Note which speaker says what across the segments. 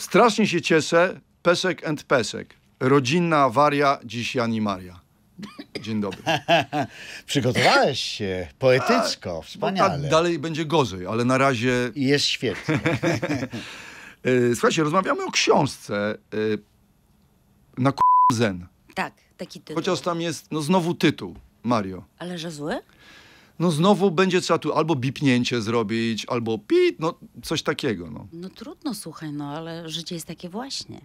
Speaker 1: Strasznie się cieszę. Pesek and Pesek. Rodzinna awaria, dziś Jani Maria. Dzień dobry. Przygotowałeś się poetycko, tak, wspaniale. A tak dalej będzie gorzej, ale na razie... Jest świetnie. Y, słuchajcie, rozmawiamy o książce y, na zen.
Speaker 2: Tak, taki tytuł. Chociaż
Speaker 1: tam jest, no znowu tytuł, Mario. Ale że zły? no znowu będzie trzeba tu albo bipnięcie zrobić, albo pit, no coś takiego. No,
Speaker 2: no trudno, słuchaj, no ale życie jest takie właśnie.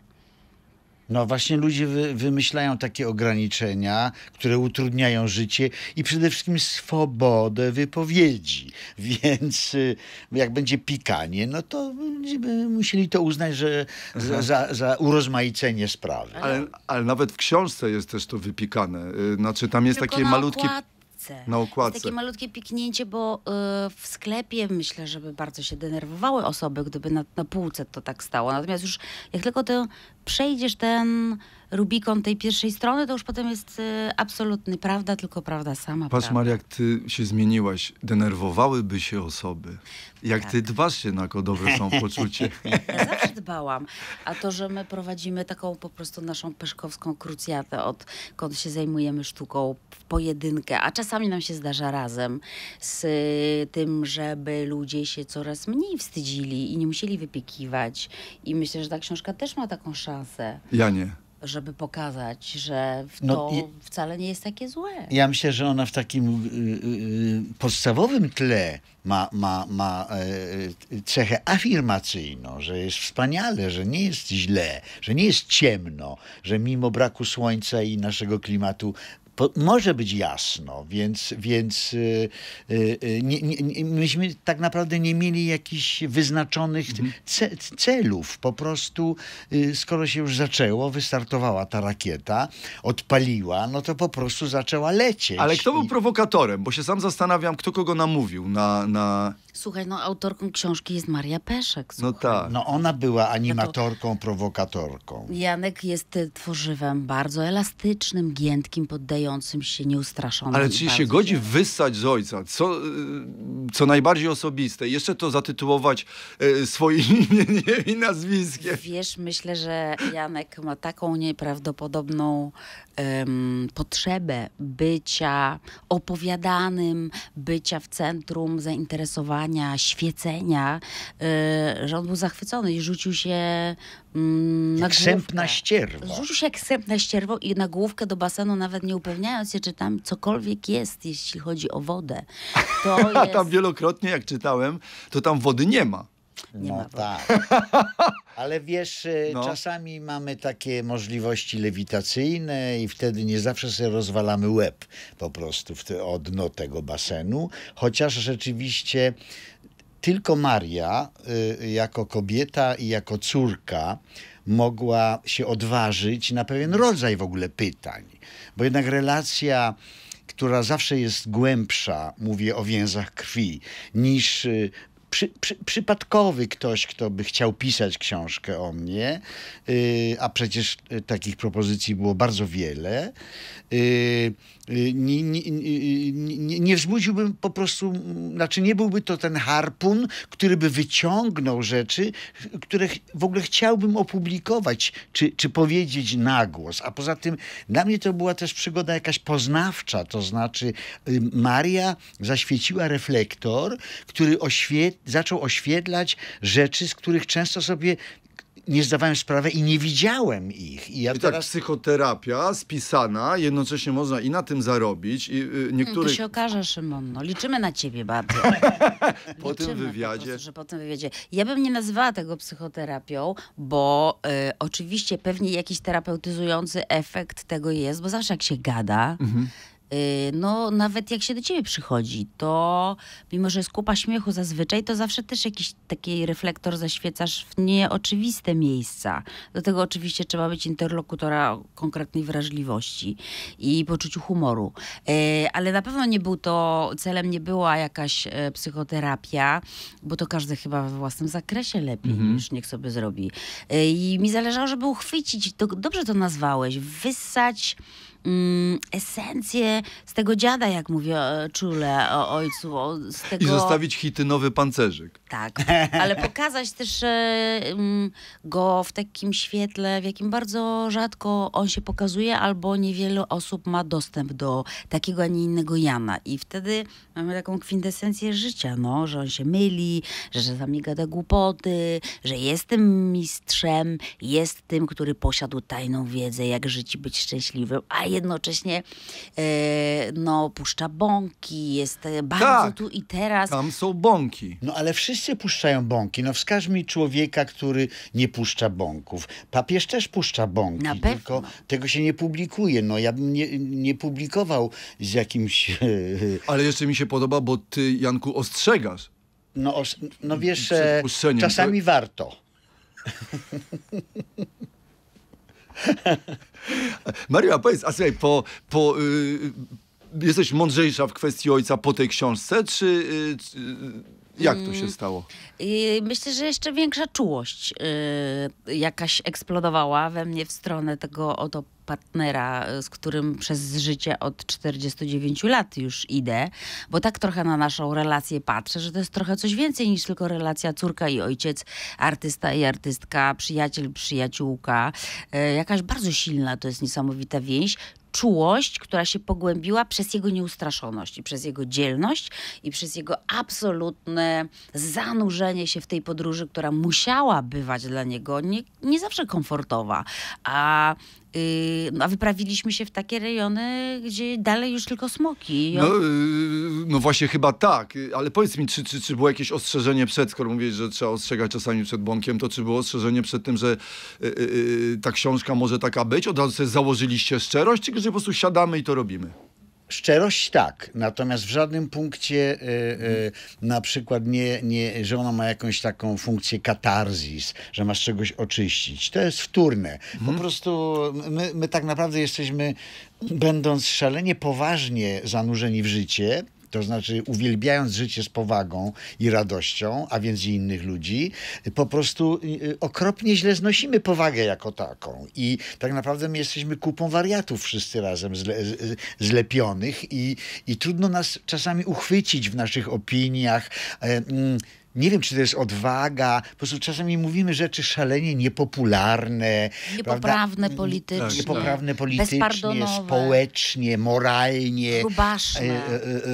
Speaker 3: No właśnie ludzie wy, wymyślają
Speaker 1: takie ograniczenia,
Speaker 3: które utrudniają życie i przede wszystkim swobodę wypowiedzi. Więc y, jak będzie pikanie, no to będziemy musieli to uznać, że
Speaker 1: za, za, za urozmaicenie sprawy. Ale, ale, nawet w książce jest też to wypikane. Y, znaczy tam jest Tylko takie malutkie
Speaker 2: okładce. Na okładce. Takie malutkie piknięcie, bo y, w sklepie myślę, żeby bardzo się denerwowały osoby, gdyby na, na półce to tak stało. Natomiast już jak tylko ty przejdziesz ten Rubikon tej pierwszej strony, to już potem jest y, absolutny prawda, tylko prawda sama. Patrz prawda. Maria, jak
Speaker 1: ty się zmieniłaś. Denerwowałyby się osoby. Jak tak. ty dbasz się na kodowe są poczucie.
Speaker 2: zawsze dbałam. A to, że my prowadzimy taką po prostu naszą peszkowską krucjatę, odkąd się zajmujemy sztuką w pojedynkę, a czasami nam się zdarza razem z y, tym, żeby ludzie się coraz mniej wstydzili i nie musieli wypiekiwać. I myślę, że ta książka też ma taką szansę. Ja nie żeby pokazać, że no, to wcale nie jest takie złe.
Speaker 3: Ja myślę, że ona w takim y, y, y podstawowym tle ma, ma, ma y, cechę afirmacyjną, że jest wspaniale, że nie jest źle, że nie jest ciemno, że mimo braku słońca i naszego klimatu po, może być jasno, więc, więc yy, yy, nie, nie, myśmy tak naprawdę nie mieli jakichś wyznaczonych mhm. ce, celów. Po prostu, yy, skoro się już zaczęło, wystartowała ta rakieta, odpaliła, no
Speaker 1: to po prostu zaczęła lecieć. Ale kto był prowokatorem? Bo się sam zastanawiam, kto kogo namówił na, na
Speaker 2: Słuchaj, no autorką książki jest Maria Peszek.
Speaker 1: No słuchaj. No tak. No ona była no animatorką, no prowokatorką.
Speaker 2: Janek jest y, tworzywem bardzo elastycznym, giętkim, poddającym się, nieustraszonym. Ale czy się
Speaker 1: godzi wyssać z ojca? Co, y, co najbardziej osobiste. Jeszcze to zatytułować y, swoim imieniem i nazwiskiem.
Speaker 2: Wiesz, myślę, że Janek ma taką nieprawdopodobną um, potrzebę bycia opowiadanym, bycia w centrum zainteresowania świecenia, y, że on był zachwycony i rzucił się mm, na Sępna
Speaker 3: ścierwo. Rzucił
Speaker 2: się jak sępna ścierwo i na główkę do basenu, nawet nie upewniając się, czy tam cokolwiek jest, jeśli chodzi o wodę. To jest... tam
Speaker 1: wielokrotnie, jak czytałem, to tam wody nie ma. Nie no ma tak.
Speaker 2: Ale
Speaker 3: wiesz, y, no. czasami mamy takie możliwości lewitacyjne i wtedy nie zawsze sobie rozwalamy łeb po prostu w te, o dno tego basenu, chociaż rzeczywiście tylko Maria y, jako kobieta i jako córka mogła się odważyć na pewien rodzaj w ogóle pytań. Bo jednak relacja która zawsze jest głębsza, mówię o więzach krwi, niż y, przy, przy, przypadkowy ktoś, kto by chciał pisać książkę o mnie, y, a przecież y, takich propozycji było bardzo wiele. Y, nie, y, nie, y, y, nie, nie wzbudziłbym po prostu, znaczy nie byłby to ten harpun, który by wyciągnął rzeczy, które w ogóle chciałbym opublikować czy, czy powiedzieć na głos. A poza tym dla mnie to była też przygoda jakaś poznawcza, to znaczy Maria zaświeciła reflektor, który oświe zaczął oświetlać rzeczy, z których często sobie nie
Speaker 2: zdawałem sprawy i nie widziałem
Speaker 3: ich.
Speaker 1: I, ja I tak, teraz... tak psychoterapia spisana, jednocześnie można i na tym zarobić. I, y, hmm, niektórych... To się
Speaker 2: okaże, Szymon. No, liczymy na ciebie bardzo.
Speaker 1: po liczymy tym wywiadzie. Po prostu,
Speaker 2: że po tym wywiadzie. Ja bym nie nazywała tego psychoterapią, bo y, oczywiście pewnie jakiś terapeutyzujący efekt tego jest, bo zawsze jak się gada... Mhm Y, no nawet jak się do ciebie przychodzi, to mimo, że jest kupa śmiechu zazwyczaj, to zawsze też jakiś taki reflektor zaświecasz w nieoczywiste miejsca. Do tego oczywiście trzeba być interlokutora o konkretnej wrażliwości i poczuciu humoru. Y, ale na pewno nie był to, celem nie była jakaś e, psychoterapia, bo to każdy chyba we własnym zakresie lepiej mhm. niż niech sobie zrobi. Y, I mi zależało, żeby uchwycić, to, dobrze to nazwałeś, wyssać mm, esencję z tego dziada, jak mówię e, czule o ojcu. O, tego... I zostawić
Speaker 1: nowy pancerzyk. Tak,
Speaker 2: ale pokazać też e, mm, go w takim świetle, w jakim bardzo rzadko on się pokazuje, albo niewiele osób ma dostęp do takiego, a nie innego Jana. I wtedy mamy taką kwintesencję życia, no, że on się myli, że czasami gada głupoty, że jest tym mistrzem, jest tym, który posiadł tajną wiedzę, jak żyć i być szczęśliwym, a ja jednocześnie e, no, puszcza bąki, jest e, bardzo tak, tu i teraz. Tam
Speaker 3: są bąki. No ale wszyscy puszczają bąki. No wskaż mi człowieka, który nie puszcza bąków. Papież też puszcza bąki, Na pewno. tylko tego się nie publikuje. No ja bym nie, nie publikował z jakimś... Ale jeszcze mi się podoba, bo ty, Janku, ostrzegasz. No, os no wiesz, e, czasami to... Tak? warto.
Speaker 1: Mario, powiedz, a słuchaj, po, po, y, jesteś mądrzejsza w kwestii ojca po tej książce, czy... Y, jak to się mm. stało?
Speaker 2: Myślę, że jeszcze większa czułość yy, jakaś eksplodowała we mnie w stronę tego oto partnera, e, z którym przez życie od 49 lat już idę, bo tak trochę na naszą relację patrzę, że to jest trochę coś więcej niż tylko relacja córka i ojciec, artysta i artystka, przyjaciel, przyjaciółka. E, jakaś bardzo silna to jest niesamowita więź czułość, która się pogłębiła przez jego nieustraszoność i przez jego dzielność i przez jego absolutne zanurzenie się w tej podróży, która musiała bywać dla niego nie, nie zawsze komfortowa, a Y, no, a wyprawiliśmy się w takie rejony, gdzie dalej już tylko smoki. No, y,
Speaker 1: no, właśnie chyba tak, y, ale powiedz mi, czy, czy, czy było jakieś ostrzeżenie przed, skoro mówisz, że trzeba ostrzegać czasami przed błąkiem, to czy było ostrzeżenie przed tym, że ta książka może taka być? Od razu sobie założyliście szczerość, czy że po prostu siadamy i to robimy? Szczerość tak, natomiast w żadnym punkcie y, y, na
Speaker 3: przykład nie, nie, że ona ma jakąś taką funkcję katarzis, że masz czegoś oczyścić. To jest wtórne. Po mhm. prostu my, my tak naprawdę jesteśmy, będąc szalenie poważnie zanurzeni w życie, to znaczy uwielbiając życie z powagą i radością, a więc i innych ludzi, po prostu y, y, okropnie źle znosimy powagę jako taką. I tak naprawdę my jesteśmy kupą wariatów wszyscy razem zle, y, zlepionych i, i trudno nas czasami uchwycić w naszych opiniach. E, mm, nie wiem, czy to jest odwaga. Po prostu czasami mówimy rzeczy szalenie niepopularne. Niepoprawne
Speaker 2: prawda? politycznie. Tak, niepoprawne tak. politycznie,
Speaker 3: społecznie, moralnie. Rubaszne.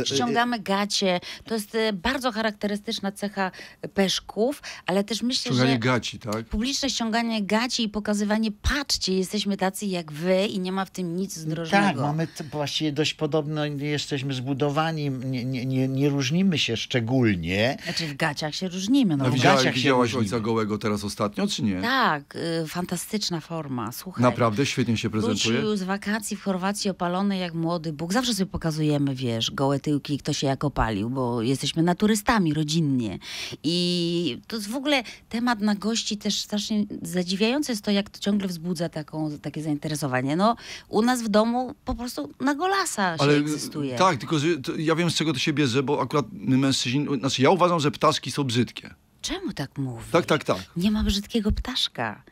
Speaker 3: Ściągamy
Speaker 2: e, e, e, gacie. To jest bardzo charakterystyczna cecha peszków, ale też myślę, ściąganie że... gaci, tak? Publiczne ściąganie gaci i pokazywanie, patrzcie, jesteśmy tacy jak wy i nie ma w tym nic tak, zdrożnego. Tak, mamy
Speaker 3: właściwie dość podobno jesteśmy zbudowani, nie, nie, nie, nie różnimy się szczególnie.
Speaker 2: Znaczy w gaciach tak się różnimy. No, A widziałaś, się widziałaś ojca
Speaker 1: gołego teraz ostatnio, czy nie? Tak,
Speaker 2: y, fantastyczna forma, słuchaj. Naprawdę
Speaker 1: świetnie się prezentuje? Wrócił
Speaker 2: z wakacji w Chorwacji opalony jak młody Bóg. Zawsze sobie pokazujemy, wiesz, gołe tyłki, kto się jak opalił, bo jesteśmy naturystami rodzinnie. I to jest w ogóle temat na gości też strasznie zadziwiające jest to, jak to ciągle wzbudza taką, takie zainteresowanie. No, u nas w domu po prostu na golasa się Ale, egzystuje. Tak,
Speaker 1: tylko że ja wiem, z czego to się bierze, bo akurat my mężczyźni, znaczy ja uważam, że ptaszki są są brzydkie.
Speaker 2: Czemu tak mówisz? Tak, tak, tak. Nie ma brzydkiego ptaszka.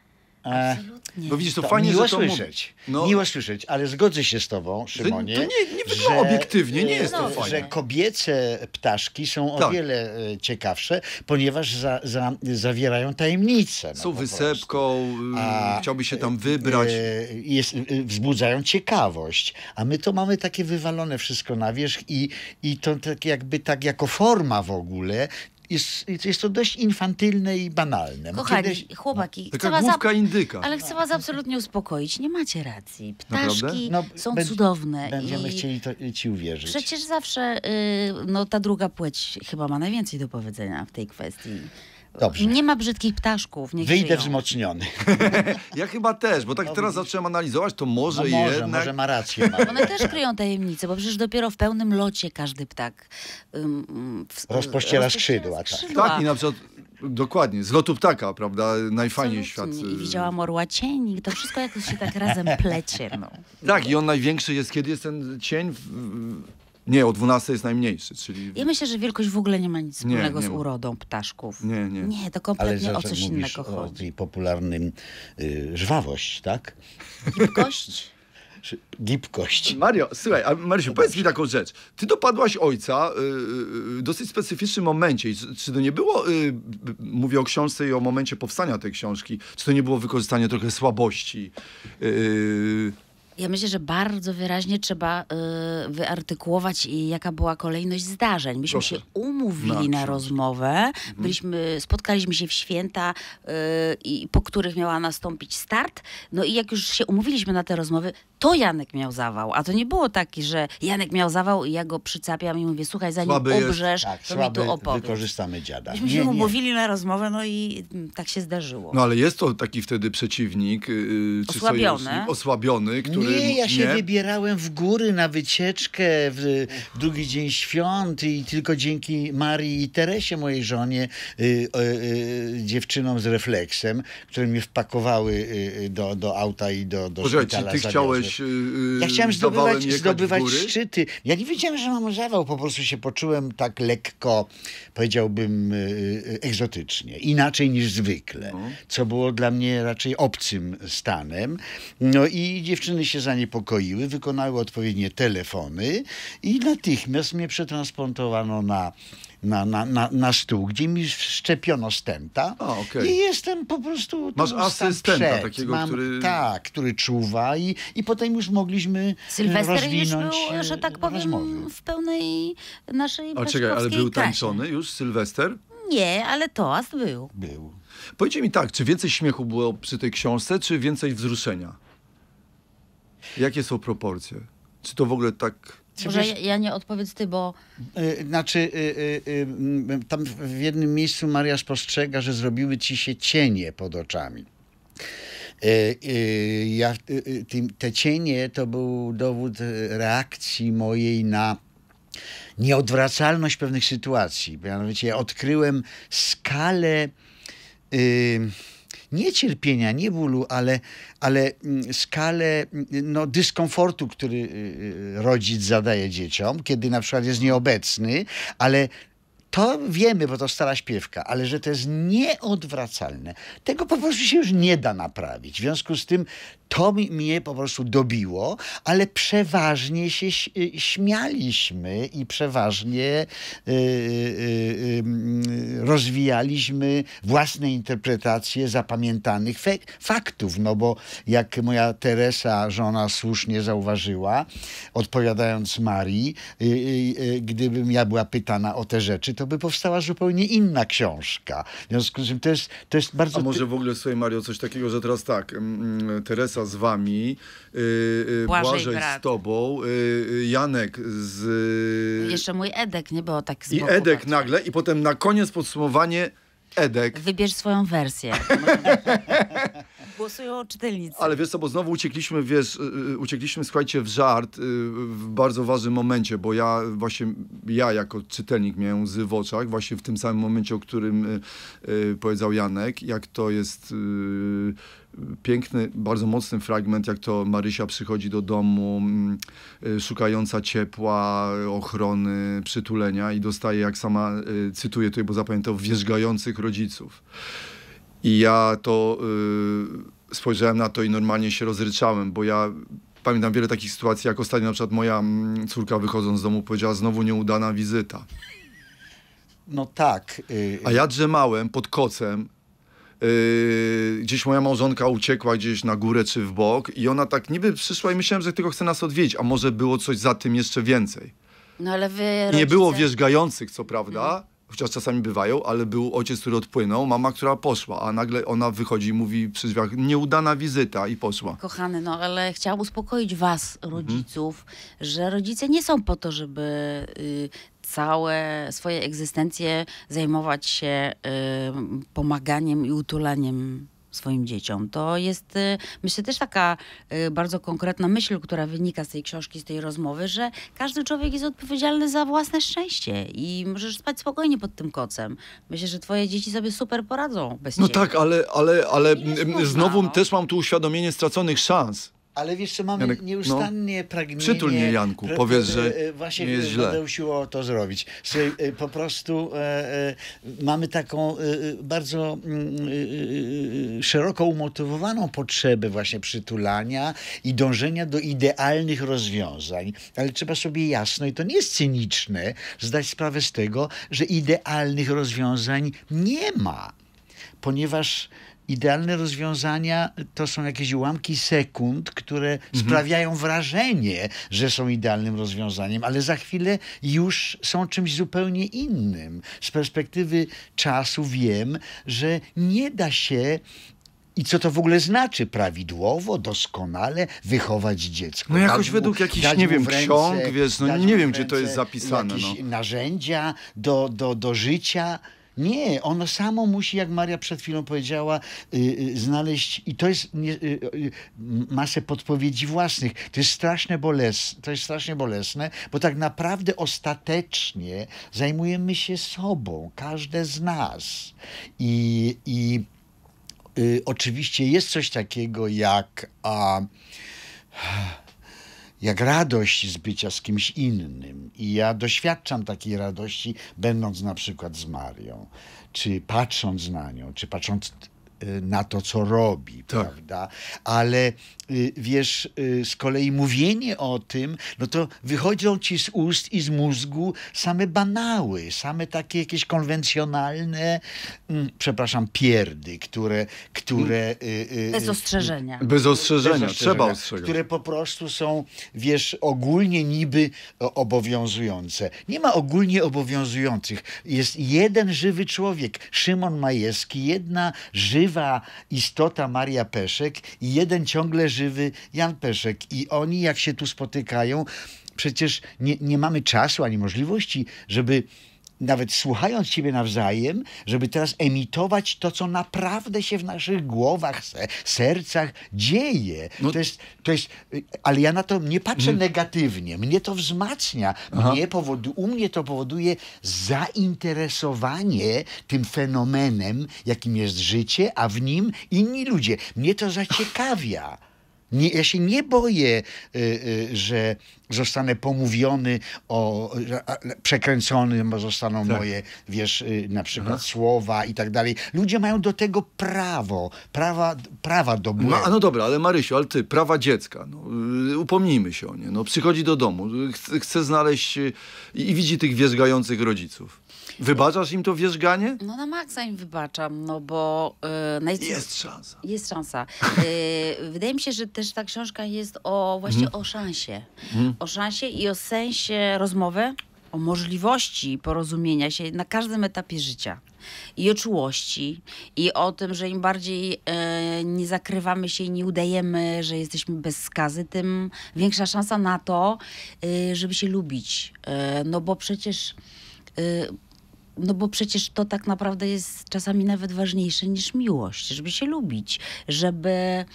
Speaker 2: E, Absolutnie. Bo no widzisz, to, to fajnie, miło że to słyszeć,
Speaker 1: no. Miło słyszeć, ale zgodzę się z tobą, Szymonie.
Speaker 2: To, nie, nie że, obiektywnie, nie e, jest no, to fajne. Że
Speaker 3: kobiece ptaszki są tak. o wiele e, ciekawsze, ponieważ za, za, zawierają tajemnice. No, są wysepką, a, y, chciałby się tam wybrać. Jest, wzbudzają ciekawość, a my to mamy takie wywalone wszystko na wierzch i, i to tak jakby tak jako forma w ogóle jest, jest to dość infantylne i banalne. Kochani, Kiedyś... chłopaki,
Speaker 2: no, taka indyka. Ale chcę was absolutnie uspokoić. Nie macie racji. Ptaszki no, są cudowne. Będziemy i... chcieli
Speaker 3: to, y, ci uwierzyć.
Speaker 2: Przecież zawsze y, no, ta druga płeć chyba ma najwięcej do powiedzenia w tej kwestii. Dobrze. Nie ma brzydkich ptaszków. Niech Wyjdę żyją. wzmocniony.
Speaker 1: ja chyba też, bo tak no, teraz zacząłem analizować, to może, no może jednak... Może ma rację. Ma.
Speaker 2: One też kryją tajemnice, bo przecież dopiero w pełnym locie każdy ptak um, w... rozpościera,
Speaker 1: skrzydła, skrzydła. Tak. tak, i na przykład Dokładnie, z lotu ptaka, prawda? Najfajniej Absolutnie. świat. I y-
Speaker 2: widziałam orła cieni, to wszystko jakoś się tak razem plecie. No.
Speaker 1: Tak, i on największy jest, kiedy jest ten cień w, nie, o 12 jest najmniejszy, czyli... Ja
Speaker 2: myślę, że wielkość w ogóle nie ma nic wspólnego nie, nie z urodą
Speaker 1: ptaszków. Nie, nie. Nie,
Speaker 2: to kompletnie o coś innego
Speaker 1: chodzi. o popularnym y, żwawość, tak? Gipkość? Gipkość. Mario, słuchaj, a Marysiu, powiedz mi taką rzecz. Ty dopadłaś ojca y, y, y, w dosyć specyficznym momencie. Czy to nie było, mówię o książce i o momencie powstania tej książki, czy to nie było wykorzystanie trochę słabości
Speaker 2: ja myślę, że bardzo wyraźnie trzeba y, wyartykułować, jaka była kolejność zdarzeń. Myśmy Proszę. się umówili na, na rozmowę, mhm. byliśmy, spotkaliśmy się w święta, y, po których miała nastąpić start. No i jak już się umówiliśmy na te rozmowy, to Janek miał zawał, a to nie było taki, że Janek miał zawał i ja go przycapiam i mówię, słuchaj, zanim słaby obrzesz, tak, to mi tu opowiedz. wykorzystamy
Speaker 1: dziada. Myśmy się umówili
Speaker 2: na rozmowę, no i mm, tak się zdarzyło. No
Speaker 1: ale jest to taki wtedy przeciwnik, yy, czy osłabiony. osłabiony, który... Nie, ja się nie...
Speaker 2: wybierałem w góry
Speaker 3: na wycieczkę w, w, drugi dzień świąt i tylko dzięki Marii i Teresie, mojej żonie, yy, yy, dziewczynom z refleksem, które mnie wpakowały y, y, do, do auta i do, do szpitala. Ty chciałeś ja y, y, y, chciałem zdobywać, zdobywać szczyty. Ja nie wiedziałem, że mam zawał. Po prostu się poczułem tak lekko, powiedziałbym, egzotycznie. Inaczej niż zwykle. No. Co było dla mnie raczej obcym stanem. No i dziewczyny się zaniepokoiły, wykonały odpowiednie telefony i natychmiast mnie przetransportowano na na, na, na, na stół, gdzie mi szczepiono stęta A, okay. i jestem po prostu... Masz asystenta przed. takiego, Mam, który... Tak, który czuwa i, i potem już mogliśmy e, Sylwester rozwinąć już był, e, że
Speaker 2: tak powiem, rozmowy. w pełnej naszej A czekaj, ale był tańczony
Speaker 1: już Sylwester?
Speaker 2: Nie, ale toast był. Był.
Speaker 1: Powiedzcie mi tak, czy więcej śmiechu było przy tej książce, czy więcej wzruszenia? Jakie są proporcje? Czy to w ogóle tak
Speaker 2: może wiesz, ja nie odpowiedz ty, bo...
Speaker 3: Y, y, znaczy, y, mm, tam w jednym miejscu Maria spostrzega, że zrobiły ci się cienie pod oczami. Ja, te cienie to był dowód reakcji mojej na nieodwracalność pewnych sytuacji. Mianowicie odkryłem skalę nie cierpienia, nie bólu, ale, ale mm, skalę mm, no, dyskomfortu, który y, y, rodzic zadaje dzieciom, kiedy na przykład jest nieobecny, ale to wiemy, bo to stara śpiewka, ale że to jest nieodwracalne. Tego po prostu się już nie da naprawić. W związku z tym to mnie po prostu dobiło, ale przeważnie się y, śmialiśmy i przeważnie y, y, rozwijaliśmy własne interpretacje zapamiętanych faktów. No bo jak moja Teresa, żona słusznie zauważyła, odpowiadając Marii, gdybym ja była pytana o te rzeczy, to by powstała
Speaker 1: zupełnie inna książka. W związku z tym to jest, to jest bardzo... A może w ogóle, słuchaj Mario, coś takiego, że teraz tak, mm, mm, Teresa z wami, yy, Błażej, Błażej z tobą, yy, Janek z... No jeszcze
Speaker 2: mój Edek, nie było tak z I Edek
Speaker 1: patrzę. nagle i potem na koniec podsumowanie Edek.
Speaker 2: Wybierz swoją wersję. Głosują czytelnicy.
Speaker 1: Ale wiesz co, bo znowu uciekliśmy, wiesz, y, y, uciekliśmy, słuchajcie, w żart y, w bardzo ważnym momencie, bo ja właśnie, ja jako czytelnik miałem łzy w oczach, właśnie w tym samym momencie, o którym powiedział Janek, jak to jest piękny, bardzo mocny fragment, jak to Marysia przychodzi do domu mm, szukająca ciepła, ochrony, przytulenia i dostaje, jak sama cytuję tutaj, bo zapamiętał, wierzgających rodziców. I ja to y, spojrzałem na to i normalnie się rozryczałem, bo ja pamiętam wiele takich sytuacji, jak ostatnio na przykład moja mm, córka wychodząc z domu powiedziała znowu nieudana wizyta. No tak. Y, y. A ja drzemałem pod kocem, y, gdzieś moja małżonka uciekła gdzieś na górę czy w bok i ona tak niby przyszła i myślałem, że tylko chce nas odwiedzić, a może było coś za tym jeszcze więcej.
Speaker 2: No ale wy... Rodzice... Nie
Speaker 1: było wierzgających, co prawda, mhm chociaż czasami bywają, ale był ojciec, który odpłynął, mama, która poszła, a nagle ona wychodzi i mówi przy drzwiach, nieudana wizyta i poszła.
Speaker 2: Kochany, no ale chciałam uspokoić was, mhm. rodziców, mhm. że rodzice nie są po to, żeby y, całe swoje egzystencje zajmować się y, pomaganiem i utulaniem swoim dzieciom. To jest, y, myślę, też taka y, bardzo konkretna myśl, która wynika z tej książki, z tej rozmowy, że każdy człowiek jest odpowiedzialny za własne szczęście i możesz spać spokojnie pod tym kocem. Myślę, że twoje dzieci sobie super poradzą bez no ciebie.
Speaker 1: No tak, ale, ale, ale znowu no? też mam tu uświadomienie straconych szans.
Speaker 2: Ale wiesz co, mamy Janek, no, nieustannie no, pragnienie... Przytulnie, Janku,
Speaker 1: pra, powiedz, że e, e, właśnie nie jest źle. Nie będę
Speaker 3: usiłował to zrobić. Słuchaj, e, po prostu e, mamy taką e, bardzo mm, e, szeroko umotywowaną potrzebę właśnie przytulania i dążenia do idealnych rozwiązań. Ale trzeba sobie jasno, i to nie jest cyniczne, zdać sprawę z tego, że idealnych rozwiązań nie ma. Ponieważ idealne rozwiązania to są jakieś ułamki sekund, które mhm. sprawiają wrażenie, że są idealnym rozwiązaniem, ale za chwilę już są czymś zupełnie innym. Z perspektywy czasu wiem, że nie da się i co to w ogóle znaczy? Prawidłowo, doskonale wychować dziecko. No jakoś mu, według jakichś, nie wiem, ręce, ksiąg, wiesz, no nie wiem, czy to jest zapisane. Jakieś no. narzędzia do, do, do życia nie, ono samo musi, jak Maria przed chwilą powiedziała, yy, yy, znaleźć, i to jest nie, yy, masę podpowiedzi własnych. To jest straszne bolesne, to jest strasznie bolesne, bo tak naprawdę ostatecznie zajmujemy się sobą, każde z nas. I, i y, oczywiście jest coś takiego jak a, jak radość z bycia z kimś innym. I ja doświadczam takiej radości, będąc na przykład z Marią, czy patrząc na nią, czy patrząc Y, na to, co robi, tak. prawda? Ale y, wiesz, y, z kolei mówienie o tym, no to wychodzą ci z ust i z mózgu same banały, same takie jakieś konwencjonalne, mm, przepraszam, pierdy, które... które bez ostrzeżenia. Bez ostrzeżenia, bez ostrzeżenia trzeba ostrzegać. Które po prostu są, wiesz, ogólnie niby obowiązujące. Nie ma ogólnie obowiązujących. Jest jeden żywy człowiek, Szymon Majewski, jedna żywa żywa istota Maria Peszek i jeden ciągle żywy Jan Peszek. I oni, jak się tu spotykają, przecież nie, nie mamy czasu ani możliwości, żeby nawet słuchając siebie nawzajem, żeby teraz emitować to, co naprawdę się w naszych głowach, sercach dzieje. No. To, jest, to jest, ale ja na to nie patrzę mhm. negatywnie. Mnie to wzmacnia. Mnie powoduje, u mnie to powoduje zainteresowanie tym fenomenem, jakim jest życie, a w nim inni ludzie. Mnie to zaciekawia. Nie, ja się nie boję, y, y, że zostanę pomówiony o przekręcony, bo zostaną tak. moje, wiesz, y, na przykład Aha. słowa i tak dalej. Ludzie mają do tego prawo, prawa, prawa do no, błędu. No, no
Speaker 1: dobra, ale Marysiu, ale ty, prawa dziecka, no, y, upomnijmy się o nie. No, przychodzi do domu, y, chce, chce znaleźć i, y, i widzi tych wierzgających rodziców. Wybaczasz im to wierzganie?
Speaker 2: No na maksa im wybaczam, no bo... Yy, Jest szansa. Jest szansa. Yy, wydaje mi się, że też ta książka jest o właśnie mhm. o szansie. Mhm. O szansie i o sensie rozmowy, o możliwości porozumienia się na każdym etapie życia i o czułości, i o tym, że im bardziej e, nie zakrywamy się i nie udajemy, że jesteśmy bez skazy, tym większa szansa na to, e, żeby się lubić. E, no bo przecież no bo przecież to tak naprawdę jest czasami nawet ważniejsze niż miłość, żeby się lubić, żeby e,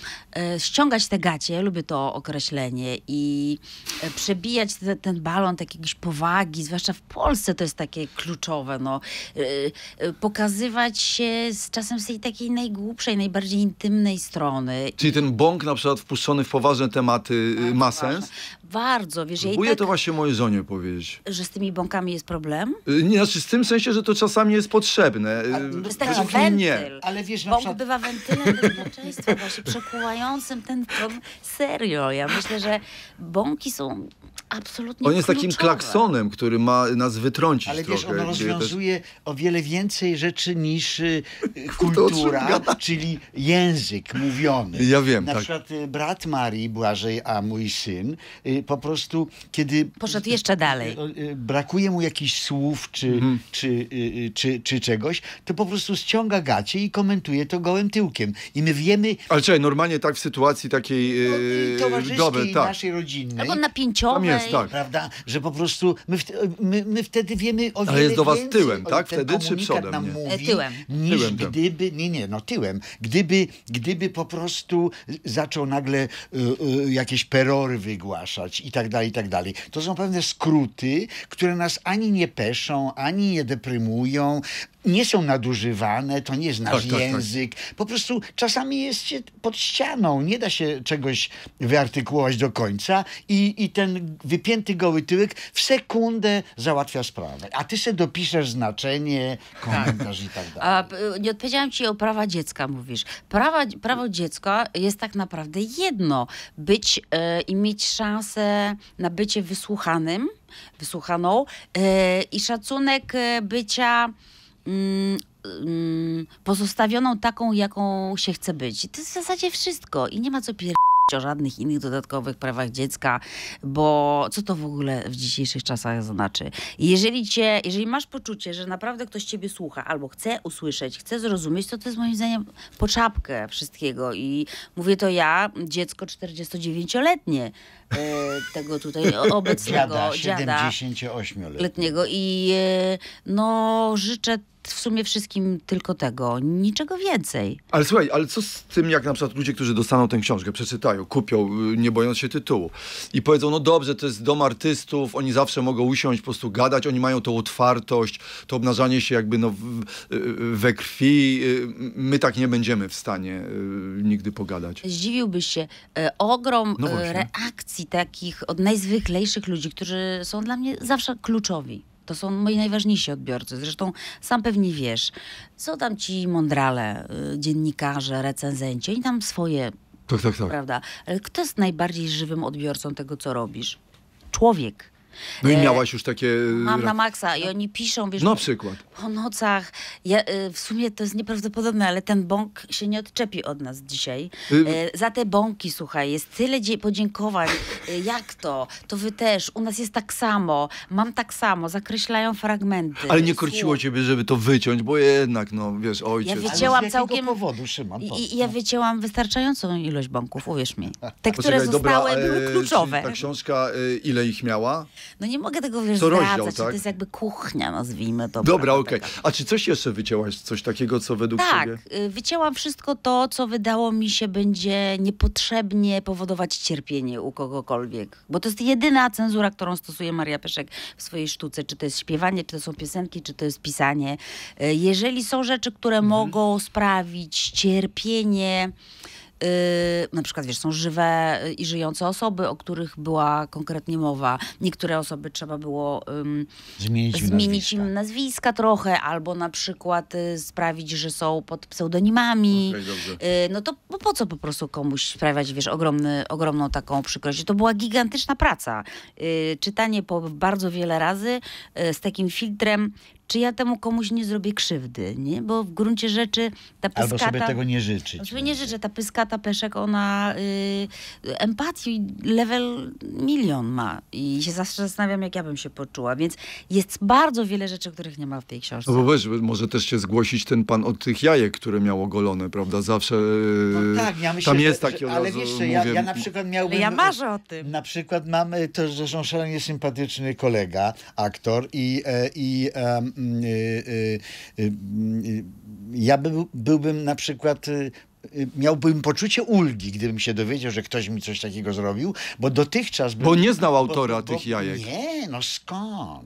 Speaker 2: ściągać te gacie, lubię to określenie, i e, przebijać te, ten balon tak jakiejś powagi, zwłaszcza w Polsce to jest takie kluczowe, no. E, pokazywać się z czasem z tej takiej najgłupszej, najbardziej intymnej strony.
Speaker 1: Czyli ten bąk na przykład wpuszczony w poważne tematy y, Bardzo ma ważne.
Speaker 2: Bardzo, wiesz. tak, to
Speaker 1: właśnie mojej żonie powiedzieć.
Speaker 2: Że z tymi bąkami jest problem?
Speaker 1: Y, nie, znaczy z tym sensie, że to czasami jest potrzebne. Wystarczy no tak, wentyl. Nie.
Speaker 2: Ale wiesz, przykład... bywa wentylem bezpieczeństwa właśnie przekułającym ten problem. Serio, ja myślę, że bąki są absolutnie On jest kluczowe. takim
Speaker 1: klaksonem, który ma nas wytrącić Ale trochę, wiesz, on rozwiązuje
Speaker 2: też... o wiele
Speaker 3: więcej rzeczy niż y, kultura, czyli język mówiony. Ja wiem, Na tak. przykład y, brat Marii Błażej, a mój syn, y, po prostu kiedy...
Speaker 2: Poszedł jeszcze dalej.
Speaker 3: brakuje mu jakichś słów, czy, mhm. czy Y, y, czy, czy czegoś, to po prostu ściąga gacie i komentuje to gołym tyłkiem. I my wiemy...
Speaker 1: Ale czekaj, normalnie tak w sytuacji takiej yy, no, y, towarzyskiej tak. naszej
Speaker 3: rodzinnej. Albo napięciowej. jest, tak. Prawda? Że po prostu my, my, my wtedy wiemy o Ale jest do was tyłem, tak? Wtedy czy przodem? Nam Mówi, e, tyłem. Niż tyłem, gdyby... Nie, nie, no tyłem. Gdyby, gdyby po prostu zaczął nagle y, y, jakieś perory wygłaszać i tak dalej, i tak dalej. To są pewne skróty, które nas ani nie peszą, ani nie depresują, prymują, nie są nadużywane, to nie znasz tak, tak, tak, język. Tak, tak. Po prostu czasami jest się pod ścianą, nie da się czegoś wyartykułować do końca i, i ten wypięty
Speaker 2: goły tyłek w sekundę załatwia sprawę. A ty się dopiszesz znaczenie, komentarz i tak dalej. A, nie odpowiedziałam ci o prawa dziecka, mówisz. Prawa, prawo dziecka jest tak naprawdę jedno. Być yy, i mieć szansę na bycie wysłuchanym, wysłuchaną yy, i szacunek e, bycia Mm, mm, pozostawioną taką, jaką się chce być. to jest w zasadzie wszystko i nie ma co pier o żadnych innych dodatkowych prawach dziecka, bo co to w ogóle w dzisiejszych czasach znaczy? Jeżeli, cię, jeżeli masz poczucie, że naprawdę ktoś ciebie słucha albo chce usłyszeć, chce zrozumieć, to to jest moim zdaniem poczapkę wszystkiego i mówię to ja, dziecko 49-letnie, E, tego tutaj obecnego dziada. 78-letniego. I e, no życzę w sumie wszystkim tylko tego, niczego więcej.
Speaker 1: Ale słuchaj, ale co z tym, jak na przykład ludzie, którzy dostaną tę książkę, przeczytają, kupią, y, nie bojąc się tytułu i powiedzą, no dobrze, to jest dom artystów, oni zawsze mogą usiąść, po prostu gadać, oni mają tą otwartość, to obnażanie się jakby no, y, y, we krwi, my tak nie będziemy w stanie nigdy pogadać.
Speaker 2: Zdziwiłbyś się, e, ogrom no reakcji relacji takich od najzwyklejszych ludzi, którzy są dla mnie zawsze kluczowi. To są moi najważniejsi odbiorcy. Zresztą sam pewnie wiesz, co tam ci mądrale, y, dziennikarze, recenzenci, oni tam swoje. Tak, tak, tak. Prawda? Ale kto jest najbardziej żywym odbiorcą tego, co robisz? Człowiek
Speaker 1: no i e, miałaś już takie... E, mam na
Speaker 2: maksa i oni piszą, wiesz... na przykład. Po nocach. Ja, e, w sumie to jest nieprawdopodobne, ale ten bąk się nie odczepi od nas dzisiaj. Y- za te bąki, słuchaj, jest tyle podziękowań. Jak to? To wy też. U nas jest tak samo. Mam tak samo. Zakreślają fragmenty. Ale nie korciło
Speaker 1: ciebie, żeby to wyciąć, bo jednak, no wiesz, ojciec... Ja wycięłam
Speaker 2: całkiem... powodu, I, ja no. wycięłam wystarczającą ilość bąków, uwierz mi. Te, Poczekaj, które zostały, dobra, były kluczowe. Ta
Speaker 1: książka, ile ich miała?
Speaker 2: No nie mogę tego wiesz, to zdradzać, rozdział, tak? to jest jakby kuchnia,
Speaker 1: nazwijmy to. Dobra, okej. Okay. A czy coś jeszcze wycięłaś? Coś takiego, co według tak, ciebie?
Speaker 2: Tak, wycięłam wszystko to, co wydało mi się będzie niepotrzebnie powodować cierpienie u kogokolwiek. Bo to jest jedyna cenzura, którą stosuje Maria Peszek w swojej sztuce. Czy to jest śpiewanie, czy to są piosenki, czy to jest pisanie. Y, jeżeli są rzeczy, które mhm. mogą sprawić cierpienie, Y, na przykład wiesz, są żywe i żyjące osoby, o których była konkretnie mowa. Niektóre osoby trzeba było
Speaker 3: zmienić, im, nazwiska.
Speaker 2: im nazwiska trochę, albo na przykład y, sprawić, że są pod pseudonimami. No, okay, no to po, po co po prostu komuś sprawiać, wiesz, ogromny, ogromną taką przykrość? To była gigantyczna praca. Y, czytanie po bardzo wiele razy z takim filtrem, czy ja temu komuś nie zrobię krzywdy, nie? Bo w gruncie rzeczy ta pyskata... Albo sobie tego nie życzyć. Sobie nie życzę. Ta pyskata Peszek, ona y, empatii level milion ma. I się zawsze zastanawiam, jak ja bym się poczuła. Więc jest bardzo wiele rzeczy, których nie ma w tej książce. No bo
Speaker 1: weź, może też się zgłosić ten pan od tych jajek, które miał ogolone, prawda? Zawsze no y, tak, ja myślę, tam jest że, taki że, Ale wiesz, ja, ja na przykład
Speaker 3: miałbym... Ja marzę o tym. Na przykład mam też zresztą szalenie sympatyczny kolega, aktor i, e, i um, Y, y, y, ja by, byłbym na przykład miałbym poczucie ulgi, gdybym się dowiedział, że ktoś mi coś takiego zrobił, bo dotychczas... Bym, bo nie znał autora bo, bo, tych jajek. Nie, no skąd?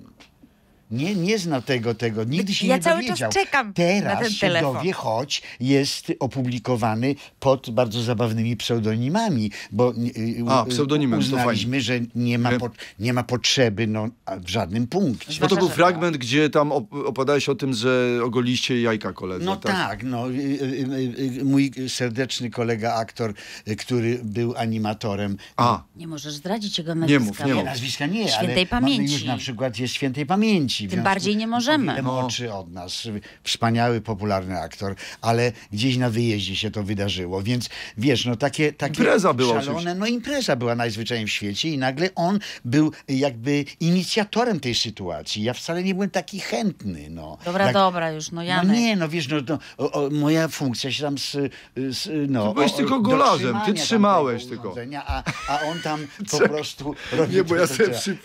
Speaker 3: Nie, nie zna tego, tego. Nigdy się ja nie cały Czas czekam Teraz na ten telefon. się dowie, choć jest opublikowany pod bardzo zabawnymi pseudonimami, bo y, y, A, pseudonimem, uznaliśmy, że nie ma, po, nie ma potrzeby no, w żadnym punkcie. No to był fragment,
Speaker 1: gdzie tam opadałeś o tym, że ogoliście jajka koledze. No
Speaker 3: tak, tak no. Y, mój serdeczny kolega aktor, który był animatorem. A.
Speaker 2: Nie możesz zdradzić jego nazwiska. Nie mów, nie mów. Nie, nazwiska nie, świętej ale pamięci. już na
Speaker 3: przykład jest świętej pamięci dzieci. Tym bardziej nie możemy. Młodszy no. od nas, wspaniały, popularny aktor, ale gdzieś na wyjeździe się to wydarzyło, więc wiesz, no takie, takie impreza była szalone, oczywiście. no impreza była najzwyczajniej w świecie i nagle on był jakby inicjatorem tej sytuacji. Ja wcale nie byłem taki chętny, no. Dobra, dobra
Speaker 2: już, no, no Janek. No nie,
Speaker 3: no wiesz, no, no o, o, moja funkcja się tam z, z no. Ty byłeś o, tylko golarzem, ty trzymałeś tylko. A, a on tam po prostu robił... Nie, bo ja sobie przy...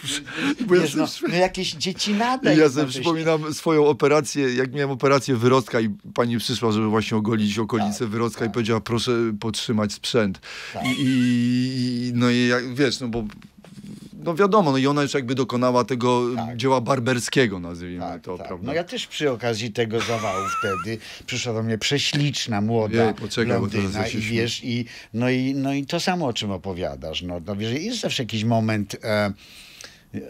Speaker 3: Wiesz, no, no jakieś dzieci i ja sobie
Speaker 1: przypominam swoją operację, jak miałem operację wyrostka i pani przyszła, żeby właśnie ogolić okolice tak, wyrostka tak. i powiedziała, proszę podtrzymać sprzęt. Tak. I, I, no i jak, wiesz, no bo no wiadomo, no i ona już jakby dokonała tego tak. dzieła barberskiego, nazwijmy tak, to, tak. prawda? No ja też przy okazji tego zawału
Speaker 3: wtedy przyszła do mnie prześliczna, młoda Jej, poczekaj, blondyna i wiesz, i, no, i, no i to samo, o czym opowiadasz. No, no wiesz, jest zawsze jakiś moment... E,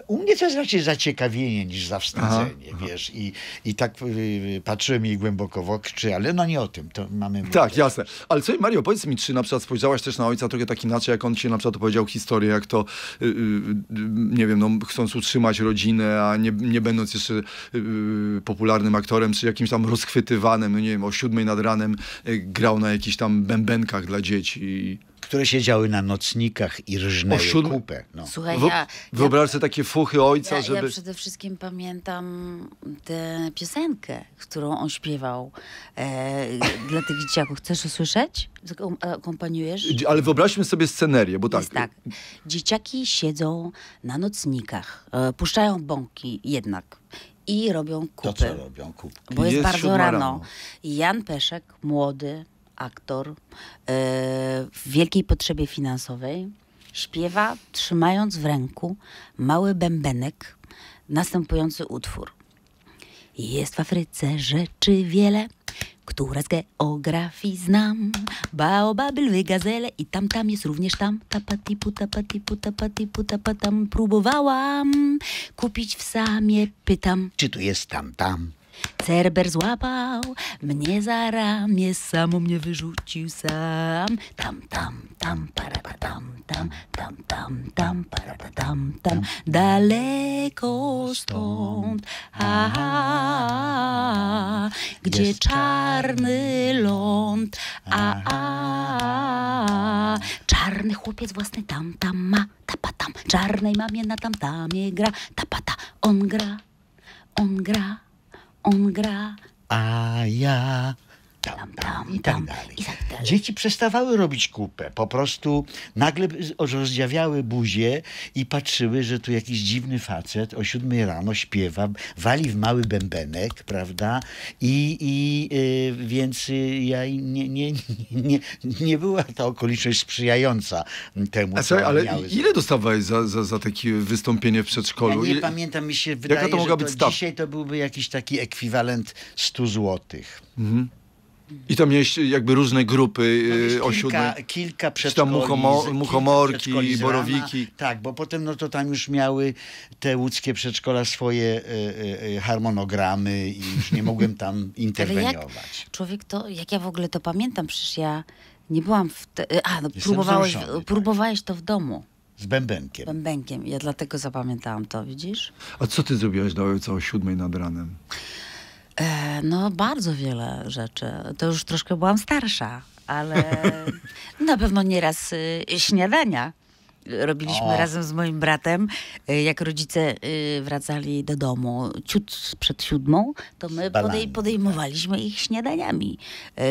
Speaker 3: u mnie to jest raczej zaciekawienie niż zawstydzenie, Aha. wiesz. I, I tak y, patrzyłem jej głęboko w oczy, ale no nie o tym, to mamy... Tak,
Speaker 1: jasne. Ale co Mario, powiedz mi, czy na przykład spojrzałaś też na ojca trochę tak inaczej, jak on ci na przykład opowiedział historię, jak to, y, y, nie wiem, no, chcąc utrzymać rodzinę, a nie, nie będąc jeszcze popularnym aktorem, czy jakimś tam rozchwytywanym, no nie wiem, o siódmej nad ranem grał na jakichś tam bębenkach dla dzieci które siedziały na nocnikach i rżnęły o kupę.
Speaker 3: No. Słuchaj, ja,
Speaker 2: Wyobraź
Speaker 1: sobie takie fuchy ojca, ja, żeby... Ja przede
Speaker 2: wszystkim pamiętam tę piosenkę, którą on śpiewał e, dla tych dzieciaków. Chcesz usłyszeć? Akompaniujesz?
Speaker 1: Ale wyobraźmy sobie scenerię, bo tak. Jest
Speaker 2: tak. Dzieciaki siedzą na nocnikach, e, puszczają bąki jednak i robią kupę. To co robią kupę? Bo jest, jest bardzo rano. rano. Jan Peszek, młody, aktor e, w wielkiej potrzebie finansowej śpiewa, trzymając w ręku mały bębenek, następujący utwór. Jest w Afryce rzeczy wiele, która z geografii znam. Baobaby, lwy, gazele i tam, tam jest również tam. Tapatipu, tapatipu, tapatipu, tapatam. Próbowałam kupić w samie, pytam. Czy tu jest tam, tam? Cerber złapał mnie za ramię, samo mnie wyrzucił sam. Tam, tam, tam, parada, tam, tam, tam, tam, tam, parada, tam, tam, daleko stąd, Aha, gdzie czarny ląd, a, a, czarny chłopiec własny tam, tam ma, tapa tam, czarnej mamie na tam tamie gra, tapata, on gra, on gra. on gra.
Speaker 3: Ah, yeah. tam, tam tak i tak dalej. Dzieci przestawały robić kupę. Po prostu nagle rozdziawiały buzię i patrzyły, że tu jakiś dziwny facet o siódmej rano śpiewa, wali w mały bębenek, prawda? I, i y, więc ja nie, nie, nie, nie była ta okoliczność sprzyjająca
Speaker 1: temu, A co ale miały. ile dostawałeś za, za, za takie wystąpienie w przedszkolu?
Speaker 2: Ja nie pamiętam,
Speaker 3: mi się wydaje, to że to być dzisiaj to byłby jakiś taki ekwiwalent 100 złotych.
Speaker 1: Mhm. I tam mieliście jakby różne grupy no, y, siódmej.
Speaker 3: Kilka, kilka przedszkoli. Tam muchomo, muchomorki, kilka borowiki. Tak, bo potem no to tam już miały te łódzkie przedszkola swoje y, y, y harmonogramy i już nie mogłem tam interweniować.
Speaker 2: człowiek to, jak ja w ogóle to pamiętam, przecież ja nie byłam w... Te, y, a, no, próbowałeś, tak. próbowałeś to w domu.
Speaker 1: Z bębenkiem.
Speaker 2: Bębenkiem. Ja dlatego zapamiętałam to, widzisz?
Speaker 1: A co ty zrobiłeś do ojca o siódmej nad ranem?
Speaker 2: E, no, bardzo wiele rzeczy. To już troszkę byłam starsza, ale na pewno nieraz y, śniadania robiliśmy o. razem z moim bratem. Y, jak rodzice y, wracali do domu ciut przed siódmą, to my podej tak. podejmowaliśmy ich śniadaniami,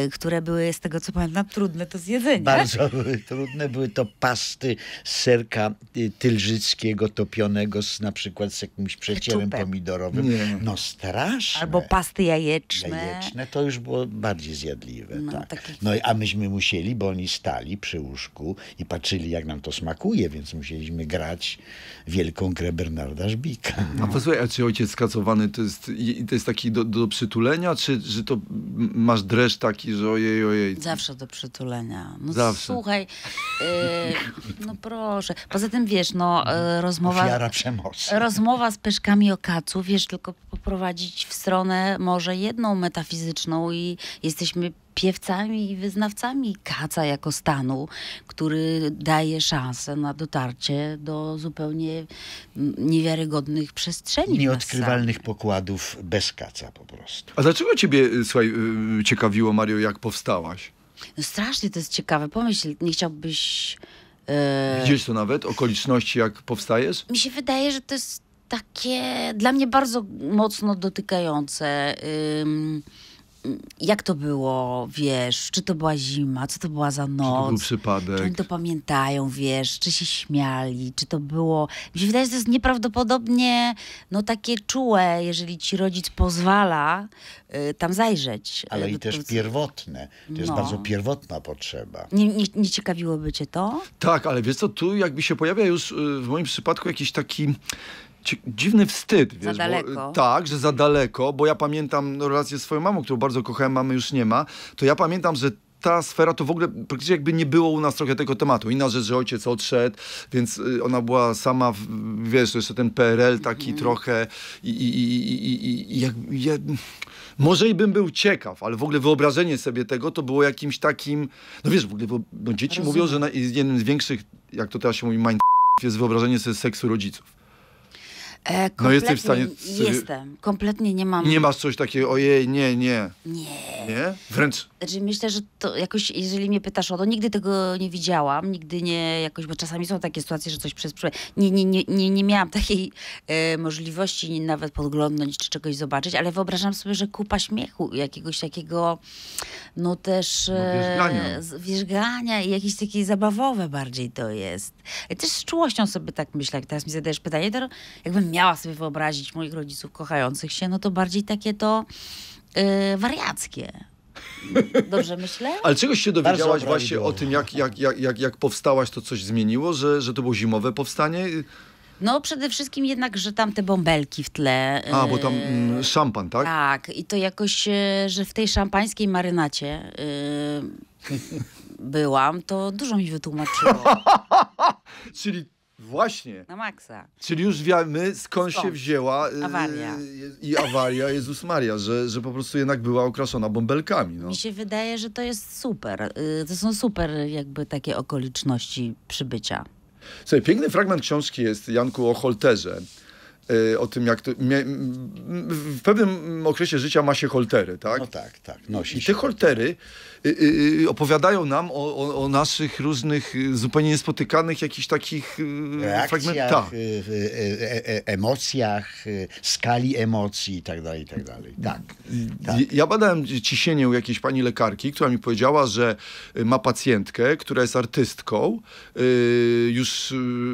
Speaker 2: y, które były, z tego co pamiętam, trudne do zjedzenia. Bardzo były
Speaker 3: trudne. Były to pasty z serka tylżyckiego topionego z, na przykład z jakimś przecierem pomidorowym. Nie. No
Speaker 2: straszne. Albo pasty jajeczne. Jajeczne
Speaker 3: to już było bardziej zjadliwe. No, tak. no a myśmy musieli, bo oni stali przy łóżku i patrzyli jak nam to smakuje więc musieliśmy grać wielką grę Bernarda
Speaker 1: Żbika. A posłuchaj, a czy ojciec skacowany to jest, to jest taki do, do przytulenia, czy, że to masz dreszcz taki, że ojej, ojej?
Speaker 2: Zawsze do przytulenia. No Zawsze. słuchaj, yy, no proszę. Poza tym wiesz, no e, rozmowa... Ofiara przemocy. Rozmowa z pyszkami o kacu, wiesz, tylko poprowadzić w stronę może jedną metafizyczną i jesteśmy piewcami i wyznawcami kaca jako stanu, który daje szansę na dotarcie do zupełnie mm, niewiarygodnych przestrzeni. Nieodkrywalnych pokładów
Speaker 1: bez kaca po prostu. A dlaczego ciebie, y, słuchaj, y, ciekawiło Mario, jak powstałaś?
Speaker 2: No strasznie to jest ciekawe. Pomyśl, nie chciałbyś...
Speaker 1: Yy... to nawet? Okoliczności, jak powstajesz?
Speaker 2: Mi się wydaje, że to jest takie dla mnie bardzo mocno dotykające... Yy jak to było, wiesz, czy to była zima, co to była za noc. Czy to był przypadek. Czy oni to pamiętają, wiesz, czy się śmiali, czy to było... Mi się wydaje, że to jest nieprawdopodobnie no takie czułe, jeżeli ci rodzic pozwala y, tam zajrzeć. Y, ale i też
Speaker 1: pierwotne. To jest no. bardzo pierwotna potrzeba.
Speaker 2: Nie, nie, nie ciekawiłoby cię to?
Speaker 1: Tak, ale wiesz co, tu jakby się pojawia już y, w moim przypadku jakiś taki dziwny wstyd. Wiesz, za daleko. Bo, tak, że za daleko, bo ja pamiętam no, relację z swoją mamą, którą bardzo kochałem, mamy już nie ma, to ja pamiętam, że ta sfera to w ogóle praktycznie jakby nie było u nas trochę tego tematu. Inna rzecz, że ojciec odszedł, więc y, ona była sama, w, wiesz, jeszcze ten PRL taki mm -hmm. trochę i, i, i, i, i jak, ja, może i bym był ciekaw, ale w ogóle wyobrażenie sobie tego to było jakimś takim, no wiesz, w ogóle bo, bo no, dzieci Rozumiem. mówią, że na, jednym z większych, jak to teraz się mówi, mind jest wyobrażenie sobie seksu rodziców.
Speaker 2: E, no jesteś w stanie... Jestem. Kompletnie nie mam... Nie
Speaker 1: masz coś takiego, ojej, nie, nie. Nie. Nie? Wręcz...
Speaker 2: Znaczy myślę, że to jakoś, jeżeli mnie pytasz o to, nigdy tego nie widziałam, nigdy nie jakoś, bo czasami są takie sytuacje, że coś przez... Nie, nie, nie, nie, nie miałam takiej e, możliwości nawet podglądnąć czy czegoś zobaczyć, ale wyobrażam sobie, że kupa śmiechu, jakiegoś takiego, no też... no, e, wierzgania. wierzgania i jakieś takie zabawowe bardziej to jest. też z czułością sobie tak myślę, jak teraz mi zadajesz pytanie, to jakbym miała sobie wyobrazić moich rodziców kochających się, no to bardziej takie to yy, wariackie. Dobrze myślę? Ale czegoś się dowiedziałaś właśnie o
Speaker 1: tym, jak, jak, jak, jak, jak powstałaś, to coś zmieniło, że, że to było zimowe powstanie?
Speaker 2: No przede wszystkim jednak, że tam te bąbelki w tle. A, bo y, tam mm,
Speaker 1: szampan, tak? Tak.
Speaker 2: I to jakoś, y, że w tej szampańskiej marynacie yy, byłam, to dużo mi wytłumaczyło. Czyli Właśnie. Na maksa. Czyli już wiemy
Speaker 1: skąd, skąd? się wzięła yy, awaria. Y, i awaria Jezus Maria, że, że po prostu jednak była okraszona
Speaker 2: bąbelkami. No. Mi się wydaje, że to jest super. Yy, to są super jakby takie okoliczności przybycia.
Speaker 1: Słuchaj, piękny fragment książki jest, Janku, o Holterze y, o tym, jak to, w pewnym okresie życia ma się holtery, tak? No tak, tak. Nosi I te holtery, Y, y, y, opowiadają nam o, o, o, naszych różnych zupełnie niespotykanych jakichś takich fragmentach.
Speaker 3: E, e, emocjach, skali emocji itd. Tak itd. Tak, tak,
Speaker 1: tak. Ja badałem ciśnienie u jakiejś pani lekarki, która mi powiedziała, że ma pacjentkę, która jest artystką, już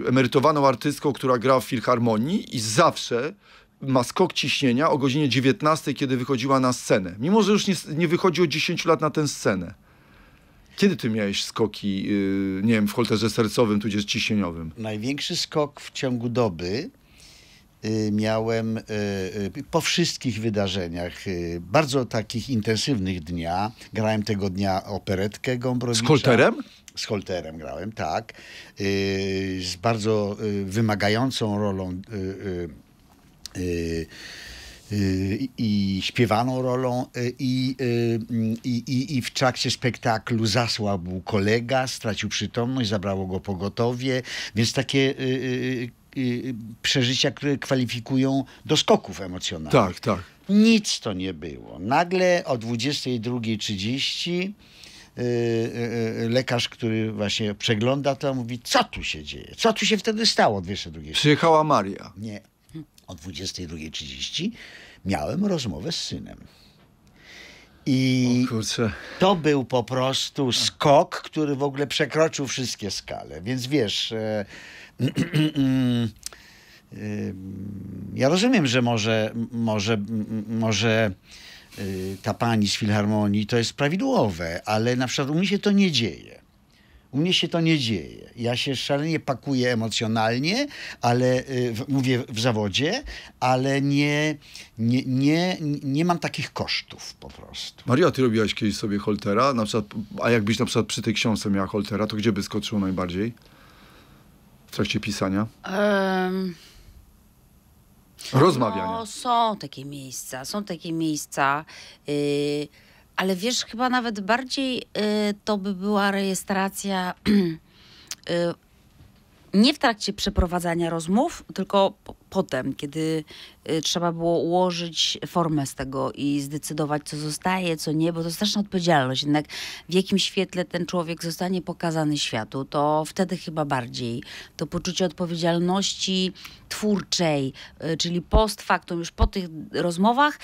Speaker 1: emerytowaną artystką, która gra w filharmonii i zawsze ma skok ciśnienia o godzinie 19, kiedy wychodziła na scenę. Mimo, że już nie, nie wychodzi od 10 lat na tę scenę. Kiedy ty miałeś skoki, yy, nie wiem, w holterze sercowym, tudzież ciśnieniowym? Największy skok w ciągu doby
Speaker 3: y, miałem y, y, po wszystkich wydarzeniach, bardzo takich intensywnych dnia. Grałem tego dnia operetkę Gombrowicza. Z holterem? z Holterem grałem, tak, z bardzo wymagającą rolą Y, y, i śpiewaną rolą y, i, i, i, i w trakcie spektaklu zasłabł kolega, stracił przytomność, zabrało go pogotowie, więc takie przeżycia, które kwalifikują do skoków emocjonalnych. Tak, tak. Nic to nie było. Nagle o 22.30 lekarz, który właśnie przegląda to, mówi, co tu się dzieje? Co tu się wtedy stało?
Speaker 1: Przyjechała Maria.
Speaker 3: Nie, o 22.30 miałem rozmowę z synem. I to był po prostu skok, który w ogóle przekroczył wszystkie skale. Więc wiesz, e, e ja rozumiem, że może, może, może e, ta pani z filharmonii to jest prawidłowe, ale na przykład u mnie się to nie dzieje. U mnie się to nie dzieje. Ja się szalenie pakuję emocjonalnie, ale y, w, mówię w zawodzie, ale nie, nie, nie, nie mam takich kosztów po
Speaker 1: prostu. Maria, ty robiłaś kiedyś sobie Holtera, na przykład, a jakbyś na przykład przy tej książce miała Holtera, to gdzie by skoczył najbardziej? W trakcie pisania?
Speaker 2: Um... Rozmawiania. No, są takie miejsca, są takie miejsca. Yy ale wiesz, chyba nawet bardziej y, to by była rejestracja y, nie w trakcie przeprowadzania rozmów, tylko potem, kiedy y, trzeba było ułożyć formę z tego i zdecydować, co zostaje, co nie, bo to straszna odpowiedzialność. Jednak w jakim świetle ten człowiek zostanie pokazany światu, to wtedy chyba bardziej to poczucie odpowiedzialności twórczej, y, czyli post factum, już po tych rozmowach,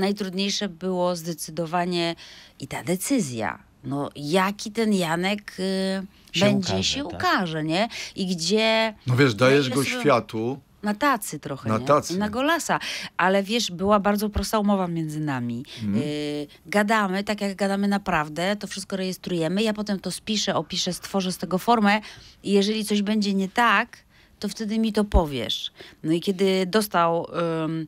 Speaker 2: najtrudniejsze było zdecydowanie i ta decyzja. No, jaki ten Janek y, się będzie ukaże, się tak? ukaże, nie? I gdzie. No wiesz, dajesz go sobie...
Speaker 1: światu,
Speaker 2: na tacy trochę, na, nie? Tacy. na golasa. Ale wiesz, była bardzo prosta umowa między nami. Mm. gadamy, tak jak gadamy naprawdę, to wszystko rejestrujemy, ja potem to spiszę, opiszę, stworzę z tego formę i jeżeli coś będzie nie tak, to wtedy mi to powiesz. No i kiedy dostał um,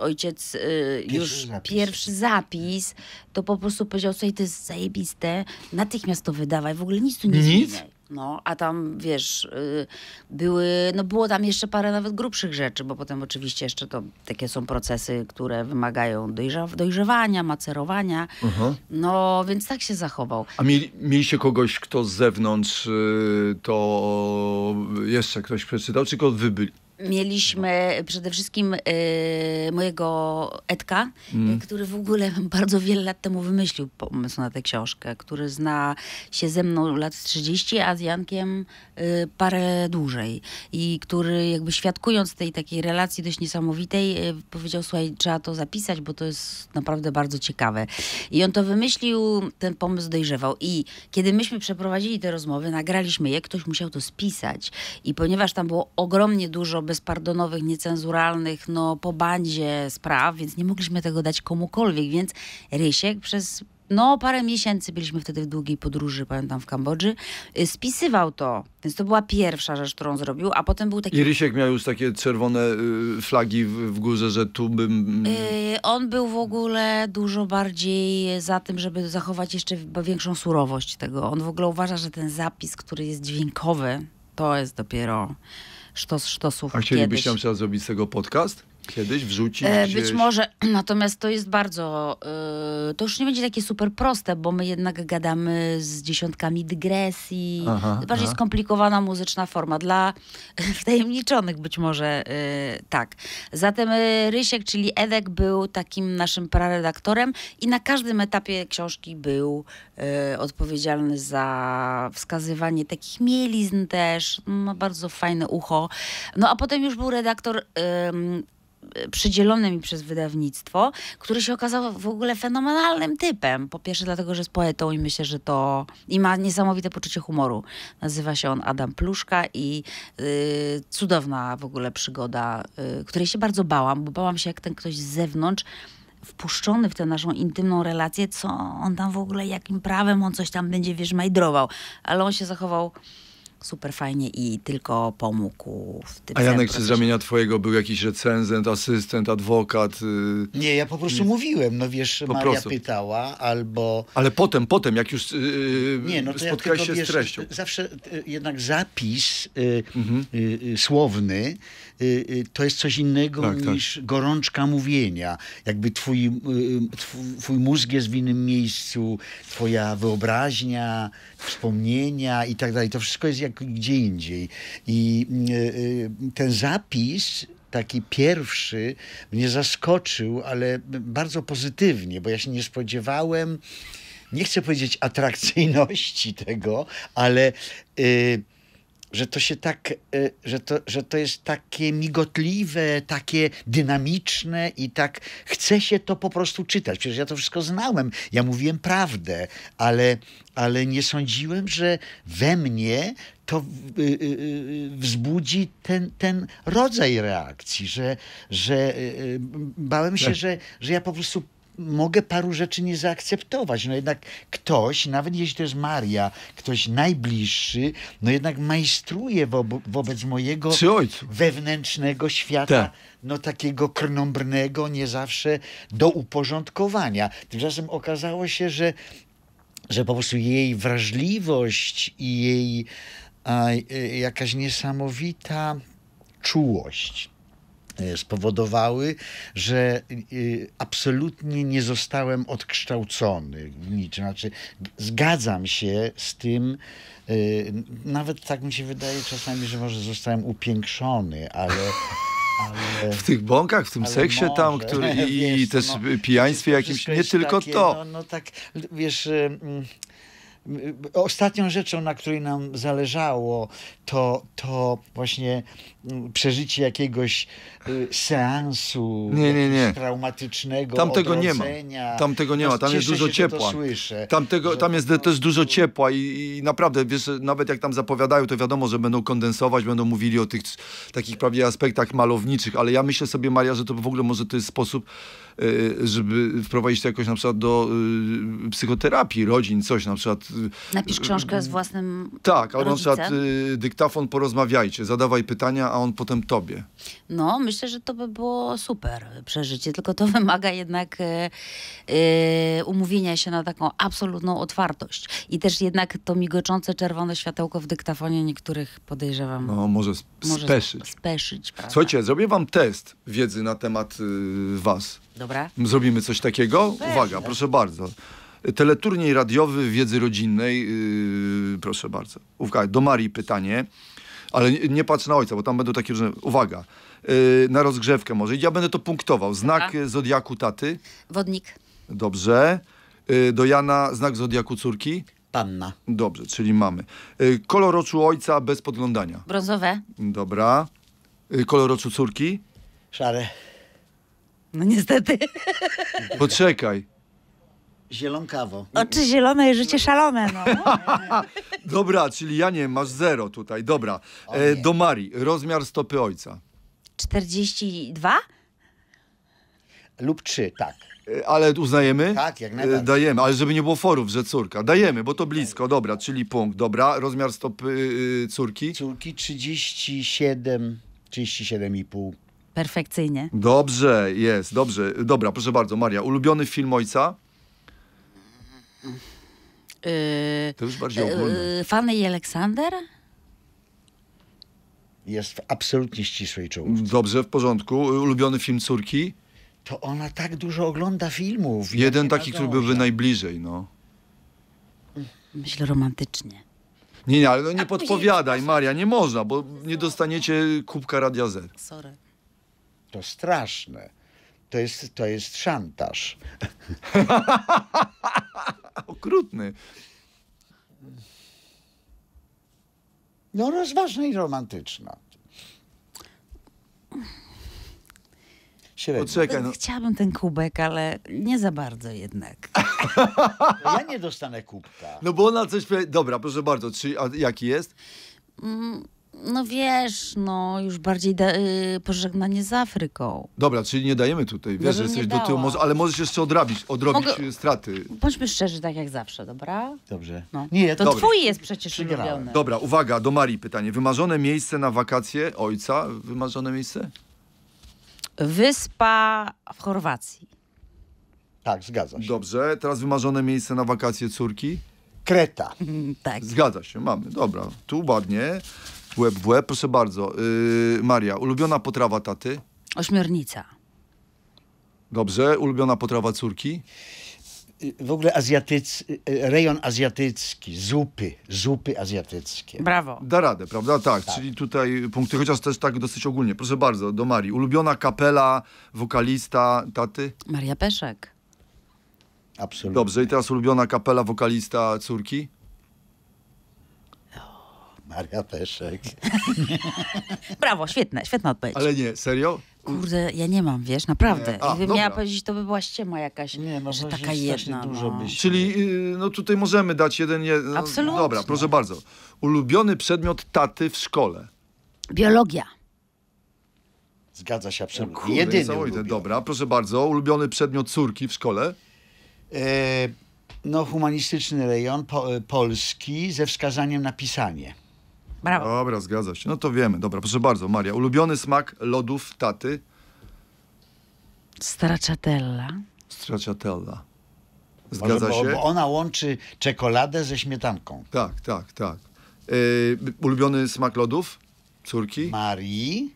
Speaker 2: ojciec y, pierwszy już zapis. pierwszy zapis, to po prostu powiedział, słuchaj, to jest zajebiste, natychmiast to wydawaj, w ogóle nic tu nie nic? zmieniaj. No, a tam, wiesz, y, były, no było tam jeszcze parę nawet grubszych rzeczy, bo potem oczywiście jeszcze to takie są procesy, które wymagają dojrzew dojrzewania, macerowania. No, więc tak się zachował.
Speaker 1: A mieli, mieliście kogoś, kto z zewnątrz y, to jeszcze ktoś przeczytał, czy tylko wy byli?
Speaker 2: Mieliśmy przede wszystkim y, mojego Edka, mm. który w ogóle bardzo wiele lat temu wymyślił pomysł na tę książkę, który zna się ze mną lat 30, a z Jankiem y, parę dłużej. I który jakby świadkując tej takiej relacji dość niesamowitej, y, powiedział, słuchaj, trzeba to zapisać, bo to jest naprawdę bardzo ciekawe. I on to wymyślił, ten pomysł dojrzewał. I kiedy myśmy przeprowadzili te rozmowy, nagraliśmy je, ktoś musiał to spisać. I ponieważ tam było ogromnie dużo bezpardonowych, niecenzuralnych, no po bandzie spraw, więc nie mogliśmy tego dać komukolwiek, więc Rysiek przez no parę miesięcy byliśmy wtedy w długiej podróży, pamiętam, w Kambodży, y, spisywał to. Więc to była pierwsza rzecz, którą zrobił, a potem był taki... I
Speaker 1: Rysiek miał już takie czerwone y, flagi w, górze, że tu bym... Y,
Speaker 2: on był w ogóle dużo bardziej za tym, żeby zachować jeszcze większą surowość tego. On w ogóle uważa, że ten zapis, który jest dźwiękowy, to jest dopiero sztos sztosów A chcielibyś kiedyś. nam teraz
Speaker 1: zrobić z tego podcast? Kiedyś wrzucić e, Być może,
Speaker 2: natomiast to jest bardzo, y, to już nie będzie takie super proste, bo my jednak gadamy z dziesiątkami dygresji, aha, bardziej aha. skomplikowana muzyczna forma dla wtajemniczonych być może, y, tak. Zatem e, Rysiek, czyli Edek był takim naszym praredaktorem i na każdym etapie książki był y, odpowiedzialny za wskazywanie takich mielizn też, ma no, bardzo fajne ucho. No a potem już był redaktor Y, przydzielone mi przez wydawnictwo, który się okazał w ogóle fenomenalnym typem. Po pierwsze dlatego, że jest poetą i myślę, że to... i ma niesamowite poczucie humoru. Nazywa się on Adam Pluszka i yy, cudowna w ogóle przygoda, yy, której się bardzo bałam, bo bałam się jak ten ktoś z zewnątrz wpuszczony w tę naszą intymną relację, co on tam w ogóle, jakim prawem on coś tam będzie, wiesz, majdrował. Ale on się zachował super fajnie i tylko pomógł w tym A Janek, czy z ramienia
Speaker 1: twojego był jakiś recenzent, asystent, adwokat? Y, nie, ja po prostu nie.
Speaker 2: mówiłem, no wiesz, po Maria prostu.
Speaker 1: pytała albo... Ale potem, potem, jak już yy, nie, no to spotkałeś ja się wiesz, z treścią.
Speaker 3: Zawsze y, jednak zapis y, mhm. słowny Y, y, to jest coś innego tak, tak. niż tak. gorączka mówienia. Jakby y, twój, twój mózg jest w innym miejscu, twoja wyobraźnia, wspomnienia i tak dalej. To wszystko jest jak gdzie indziej. I ten zapis taki pierwszy mnie zaskoczył, ale bardzo pozytywnie, bo ja się nie spodziewałem, nie chcę powiedzieć atrakcyjności tego, ale. Yy że to się tak, e, że to, że to jest takie migotliwe, takie dynamiczne i tak chce się to po prostu czytać. Przecież ja to wszystko znałem, ja mówiłem prawdę, ale, ale nie sądziłem, że we mnie to e, e, wzbudzi ten, ten rodzaj reakcji, że, że bałem się, tak. że, że ja po prostu mogę paru rzeczy nie zaakceptować. No jednak ktoś, nawet jeśli to jest Maria, ktoś najbliższy, no jednak majstruje wo- wobec mojego wewnętrznego świata. Ta. No takiego krnąbrnego, nie zawsze do uporządkowania. Tymczasem okazało się, że, że po prostu jej wrażliwość i jej a, e, jakaś niesamowita czułość E, spowodowały, że e, absolutnie nie zostałem odkształcony w niczym. Znaczy, zgadzam się z tym, e, nawet tak mi się wydaje czasami, że może zostałem upiększony, ale. Ale, w
Speaker 1: tych bąkach, w tym seksie może, tam, który, i, wiesz, też no, pijaństwie jakimś, nie tylko takie, to. No, no
Speaker 3: tak, wiesz, Ostatnią rzeczą, na której nam zależało, to, to właśnie mm, przeżycie jakiegoś y, seansu nie, nie, nie.
Speaker 1: traumatycznego. Tam tego nie ma. Tam tego nie ma. Tam no, jest dużo ciepła. tam, tego, tam jest też dużo ciepła i, i, naprawdę, wiesz, nawet jak tam zapowiadają, to wiadomo, że będą kondensować, będą mówili o tych takich prawie aspektach malowniczych, ale ja myślę sobie, Maria, że to w ogóle może to jest sposób E, żeby wprowadzić to jakoś na przykład do e, psychoterapii rodzin, coś na przykład.
Speaker 2: E, Napisz książkę z własnym.
Speaker 1: Tak, albo na przykład dyktafon porozmawiajcie, zadawaj pytania, a on potem tobie.
Speaker 2: No, myślę, że to by było super przeżycie, tylko to wymaga jednak yy, umówienia się na taką absolutną otwartość. I też jednak to migoczące czerwone światełko w dyktafonie niektórych podejrzewam. No,
Speaker 1: może, sp może speszyć. speszyć Słuchajcie, zrobię wam test wiedzy na temat yy, was. Dobrze dobra? Zrobimy coś takiego? Weź, Uwaga, proszę bardzo. Teleturniej radiowy wiedzy rodzinnej, yy, proszę bardzo. Uwaga, do Marii pytanie, ale nie, nie patrz na ojca, bo tam będą takie różne... Uwaga, yy, na rozgrzewkę może. Ja będę to punktował. Znak zodiaku taty? Wodnik. Dobrze. Yy, do Jana znak zodiaku córki? Panna. Dobrze, czyli mamy. Yy, kolor oczu ojca bez podglądania. Brązowe. Dobra. Yy, kolor oczu córki? Szare. No niestety. Poczekaj. Zielonkawo.
Speaker 2: Oczy zielone i życie szalone. No.
Speaker 1: Dobra, czyli ja nie masz zero tutaj. Dobra. E, do Marii, rozmiar stopy ojca.
Speaker 2: 42?
Speaker 1: Lub 3, tak. E, ale uznajemy? Tak, jak e, najbardziej. dajemy, ale żeby nie było forów, że córka. Dajemy, bo to blisko, dobra, czyli punkt, dobra. Rozmiar stopy y, córki? Córki 37, 37,5 perfekcyjnie. Dobrze, jest, dobrze. Dobra, proszę bardzo, Maria, ulubiony film ojca?
Speaker 2: Yy,
Speaker 1: to już bardziej ogólne.
Speaker 2: Yy, Fanny i Aleksander?
Speaker 1: Jest w absolutnie ścisłej czołówce. Dobrze, w porządku. Ulubiony film córki?
Speaker 3: To ona tak dużo ogląda filmów.
Speaker 1: Jeden taki, nadąża. który byłby najbliżej, no.
Speaker 2: Myślę romantycznie.
Speaker 1: Nie, nie, ale no nie podpowiadaj, Maria, nie można, bo nie dostaniecie kubka Radia Z. Sorry.
Speaker 3: To straszne. To jest, to jest szantaż. Okrutny.
Speaker 2: No, rozważna i romantyczna.
Speaker 1: Średnio. Poczekaj, no.
Speaker 2: Chciałabym ten kubek, ale nie za bardzo jednak. No, ja nie dostanę kubka.
Speaker 1: No bo ona coś... Dobra, proszę bardzo, czy, a jaki jest?
Speaker 2: Mm no wiesz, no już bardziej da, y, pożegnanie z Afryką.
Speaker 1: Dobra, czyli nie dajemy tutaj, wiesz, że jesteś do tyłu, ale możesz jeszcze odrabić, odrobić Mogę... Y, straty.
Speaker 2: Bądźmy szczerzy, tak jak zawsze, dobra?
Speaker 1: Dobrze. No. Nie, to twój
Speaker 2: jest przecież ulubiony. Dobra,
Speaker 1: uwaga, do Marii pytanie. Wymarzone miejsce na wakacje ojca? Wymarzone miejsce?
Speaker 2: Wyspa w Chorwacji.
Speaker 1: Tak, zgadza się. Dobrze, teraz wymarzone miejsce na wakacje córki? Kreta. tak. Zgadza się, mamy, dobra. Tu ładnie łeb w łeb. Proszę bardzo, yy, Maria, ulubiona potrawa taty?
Speaker 2: Ośmiornica.
Speaker 1: Dobrze, ulubiona potrawa córki? Y, w
Speaker 3: ogóle azjatyc, y, y, rejon azjatycki, zupy, zupy azjatyckie.
Speaker 1: Brawo. Da radę, prawda? Tak, tak, czyli tutaj punkty, chociaż też tak dosyć ogólnie. Proszę bardzo, do Marii. Ulubiona kapela, wokalista, taty?
Speaker 2: Maria Peszek.
Speaker 1: Absolutnie. Dobrze, i teraz ulubiona kapela, wokalista, córki?
Speaker 2: Maria Peszek. Brawo, świetne, świetna odpowiedź. Ale nie, serio? Kurde, ja nie mam, wiesz, naprawdę. Gdybym miała powiedzieć, to by była ściema jakaś, nie, no, że taka jedna. Dużo no.
Speaker 1: Czyli y, no, tutaj możemy dać jeden... No, Absolutnie. Dobra, proszę bardzo. Ulubiony przedmiot taty w szkole? Biologia. Zgadza się absolutnie. Jedyny niesamowite. Dobra, proszę bardzo. Ulubiony przedmiot córki w szkole? E,
Speaker 3: no, humanistyczny rejon po, e, polski ze wskazaniem na pisanie.
Speaker 1: Brawo. Dobra, zgadza się. No to wiemy. Dobra, proszę bardzo, Maria. Ulubiony smak lodów taty?
Speaker 2: Stracciatella.
Speaker 1: Stracciatella. Zgadza
Speaker 2: bo, się? Bo
Speaker 3: ona łączy czekoladę ze śmietanką. Tak, tak,
Speaker 1: tak. Yy, ulubiony smak lodów? Córki? Marii.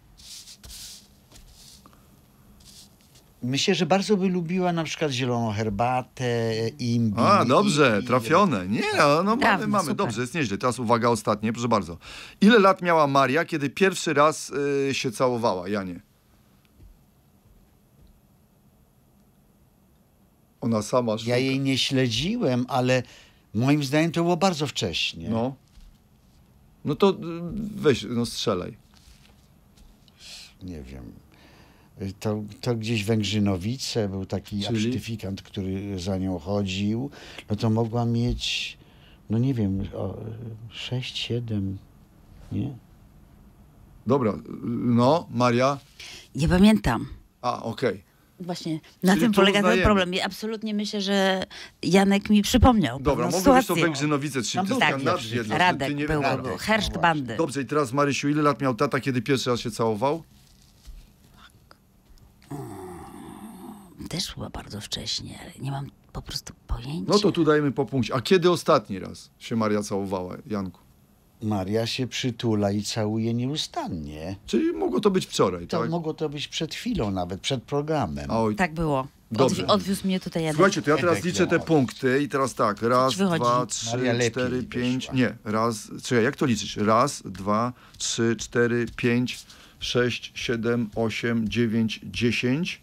Speaker 3: Myślę, że bardzo by lubiła na przykład zieloną herbatę, imbi.
Speaker 1: A, dobrze, trafione. Nie, tak. no, no Dawno, mamy, mamy. Dobrze, jest nieźle. Teraz uwaga ostatnie, proszę bardzo. Ile lat miała Maria, kiedy pierwszy raz y, się całowała, Janie? Ona sama. Szuka. Ja jej nie
Speaker 3: śledziłem, ale moim zdaniem to było bardzo wcześnie. No. No to y, weź, no strzelaj. Nie wiem to, to gdzieś Węgrzynowice, był taki Czyli? absztyfikant, który za nią chodził, no to mogła mieć, no nie wiem, o, 6, 7,
Speaker 1: nie? Dobra, no, Maria? Nie pamiętam. A, okej. Okay.
Speaker 2: Właśnie, na Czyli tym polega uznajemy. ten problem. absolutnie myślę, że Janek mi przypomniał. Dobra, mogą to Węgrzynowice, czyli no, tak, Radek nie, był, Radek. Hersztbandy. Dobrze,
Speaker 1: i teraz Marysiu, ile lat miał tata, kiedy pierwszy raz się całował? też chyba bardzo wcześnie, ale nie
Speaker 2: mam po prostu pojęcia.
Speaker 1: No to tu dajmy po punkcie. A kiedy ostatni raz się Maria całowała, Janku? Maria się przytula i całuje nieustannie. Czyli mogło to być wczoraj, to tak? Mogło to być przed chwilą nawet, przed programem. Oj. Tak było. Dobrze. Odwi
Speaker 2: odwiózł mnie tutaj jeden. Słuchajcie, to ja teraz liczę te
Speaker 1: punkty i teraz tak. Raz, dwa, trzy, cztery, pięć. Wyszła. Nie, raz, czekaj, jak to liczyć? Raz, dwa, trzy, cztery, pięć, sześć, siedem, osiem, dziewięć, dziesięć.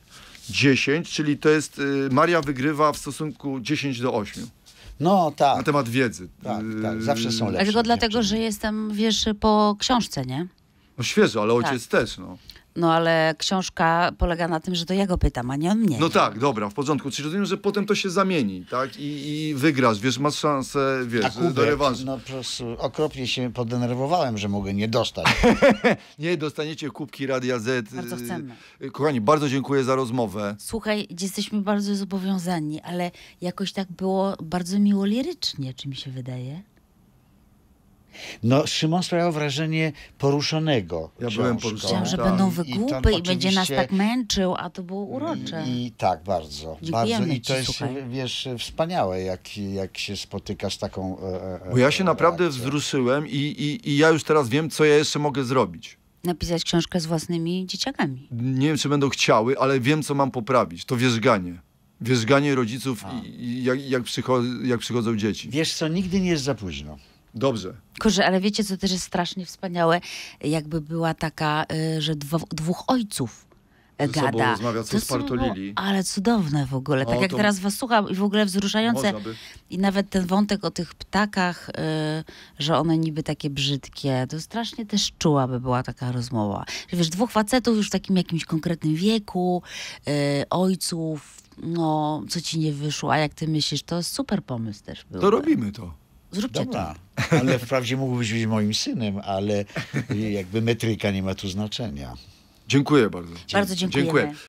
Speaker 1: 10, czyli to jest y, Maria wygrywa w stosunku 10 do 8. No tak. Na temat wiedzy. Tak, y, tak. zawsze są lepsze. Tylko
Speaker 2: dlatego, że jestem, wiesz, po książce, nie? No świeżo, ale tak. ojciec tak. też, no. No ale książka polega na tym, że to ja go pytam, a nie on mnie. No
Speaker 1: tak, dobra, w porządku. Czyli rozumiem, że potem to się zamieni, tak? I, i wygrasz, wiesz, masz szansę, wiesz, Kubek, do rewanżu. No po prostu okropnie się podenerwowałem, że mogę nie dostać. nie, dostaniecie kubki Radia Z. Bardzo y, chcemy. Y, kochani, bardzo dziękuję za rozmowę.
Speaker 2: Słuchaj, jesteśmy bardzo zobowiązani, ale jakoś tak było bardzo miło lirycznie, czy mi się wydaje.
Speaker 1: No, Szymon
Speaker 3: sprawiał wrażenie poruszonego. Ja książką. byłem poruszony. Myślałem, że tak. będą wygłupy i, i będzie nas tak
Speaker 2: męczył, a to było urocze. I,
Speaker 3: i
Speaker 1: tak, bardzo.
Speaker 3: Dziękujemy bardzo. I to jest, słuchaj. wiesz, wspaniałe, jak, jak się spotykasz z taką. E, e, Bo ja się naprawdę
Speaker 1: reakcją. wzruszyłem i, i, i ja już teraz wiem, co ja jeszcze mogę zrobić
Speaker 2: napisać książkę z własnymi dzieciakami. Nie wiem, czy będą
Speaker 1: chciały, ale wiem, co mam poprawić. To wierzganie. Wierzganie rodziców, i, i, jak, jak, przycho jak przychodzą dzieci. Wiesz co, nigdy nie jest za późno. Dobrze.
Speaker 2: Kurze, ale wiecie, co też jest strasznie wspaniałe? Jakby była taka, y, że dwo, dwóch ojców e, Ze gada. Rozmawia, co to spartolili. Było, no, ale cudowne w ogóle. Tak o, jak to... teraz was słucham i w ogóle wzruszające. I nawet ten wątek o tych ptakach, y, że one niby takie brzydkie, to strasznie też czuła by była taka rozmowa. Że wiesz, dwóch facetów już w takim jakimś konkretnym wieku, y, ojców, no, co ci nie wyszło, a jak ty myślisz, to super pomysł też był. To robimy to. Zróbcie Dobra,
Speaker 3: to. ale wprawdzie mógłbyś być moim synem, ale jakby metryka nie ma tu znaczenia. Dziękuję bardzo. Bardzo Dziękuję.